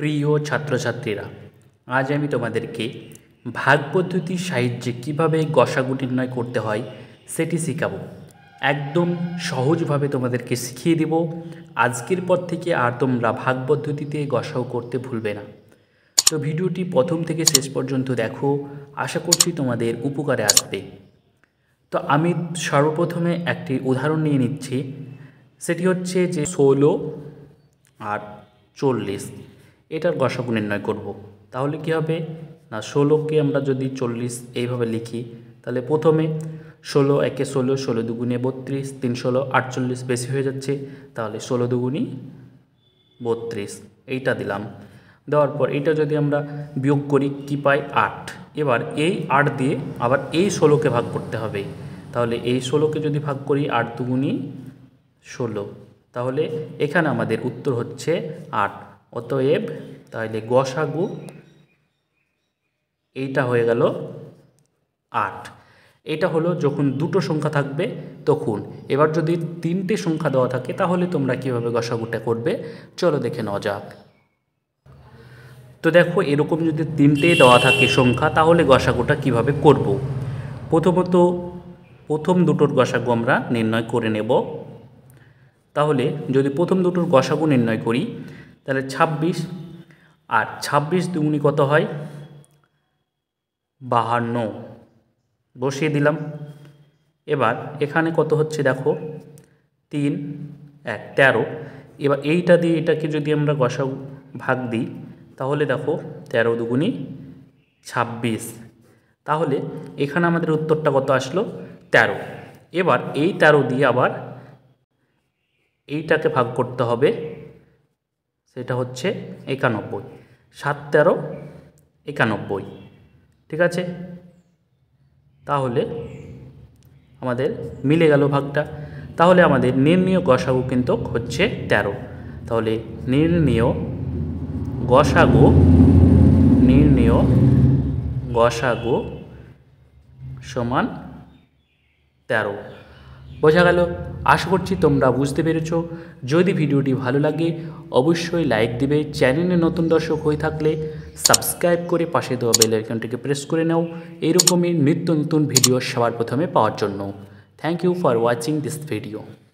প্রিয় ছাত্রছাত্রীরা আজ আমি তোমাদেরকে ভাগ পদ্ধতির সাহায্যে কীভাবে গসাগু নির্ণয় করতে হয় সেটি শেখাব একদম সহজভাবে তোমাদেরকে শিখিয়ে দেব আজকের পর থেকে আর তোমরা ভাগ পদ্ধতিতে গসাও করতে ভুলবে না তো ভিডিওটি প্রথম থেকে শেষ পর্যন্ত দেখো আশা করছি তোমাদের উপকারে আসবে তো আমি সর্বপ্রথমে একটি উদাহরণ নিয়ে নিচ্ছি সেটি হচ্ছে যে ষোলো আর চল্লিশ এটার গসাগু নির্ণয় করব। তাহলে কি হবে না ষোলোকে আমরা যদি চল্লিশ এইভাবে লিখি তাহলে প্রথমে ষোলো একে ষোলো ষোলো দুগুণে বত্রিশ তিন ষোলো আটচল্লিশ বেশি হয়ে যাচ্ছে তাহলে ষোলো দুগুণি বত্রিশ এইটা দিলাম দেওয়ার পর এটা যদি আমরা বিয়োগ করি কি পাই আট এবার এই আট দিয়ে আবার এই ষোলোকে ভাগ করতে হবে তাহলে এই ষোলোকে যদি ভাগ করি আট দুগুণি ষোলো তাহলে এখানে আমাদের উত্তর হচ্ছে আট অতএব তাহলে গসাগু এইটা হয়ে গেল আট এটা হলো যখন দুটো সংখ্যা থাকবে তখন এবার যদি তিনটে সংখ্যা দেওয়া থাকে তাহলে তোমরা কীভাবে গসাগুটা করবে চলো দেখে নেওয়া যাক তো দেখো এরকম যদি তিনটে দেওয়া থাকে সংখ্যা তাহলে গসাগুটা কিভাবে করব। প্রথমত প্রথম দুটোর গসাগু আমরা নির্ণয় করে নেব তাহলে যদি প্রথম দুটোর গসাগু নির্ণয় করি তাহলে ২৬ আর ২৬ দুগুনি কত হয় বাহান্ন বসিয়ে দিলাম এবার এখানে কত হচ্ছে দেখো তিন এক তেরো এবার এইটা দিয়ে এটাকে যদি আমরা গসা ভাগ দিই তাহলে দেখো তেরো দুগুনি ছাব্বিশ তাহলে এখানে আমাদের উত্তরটা কত আসলো তেরো এবার এই তেরো দিয়ে আবার এইটাকে ভাগ করতে হবে সেটা হচ্ছে একানব্বই সাত তেরো একানব্বই ঠিক আছে তাহলে আমাদের মিলে গেল ভাগটা তাহলে আমাদের নির্ণীয় গসাগু কিন্তু হচ্ছে ১৩ তাহলে নির্ণীয় গসাগু নির্ণীয় গসাগু সমান ১৩ বোঝা গেল আশা করছি তোমরা বুঝতে পেরেছ যদি ভিডিওটি ভালো লাগে অবশ্যই লাইক দিবে চ্যানেলে নতুন দর্শক হয়ে থাকলে সাবস্ক্রাইব করে পাশে দেওয়া বেল আইকনটিকে প্রেস করে নাও এরকমই নিত্য নতুন ভিডিও সবার প্রথমে পাওয়ার জন্য thank you for watching this video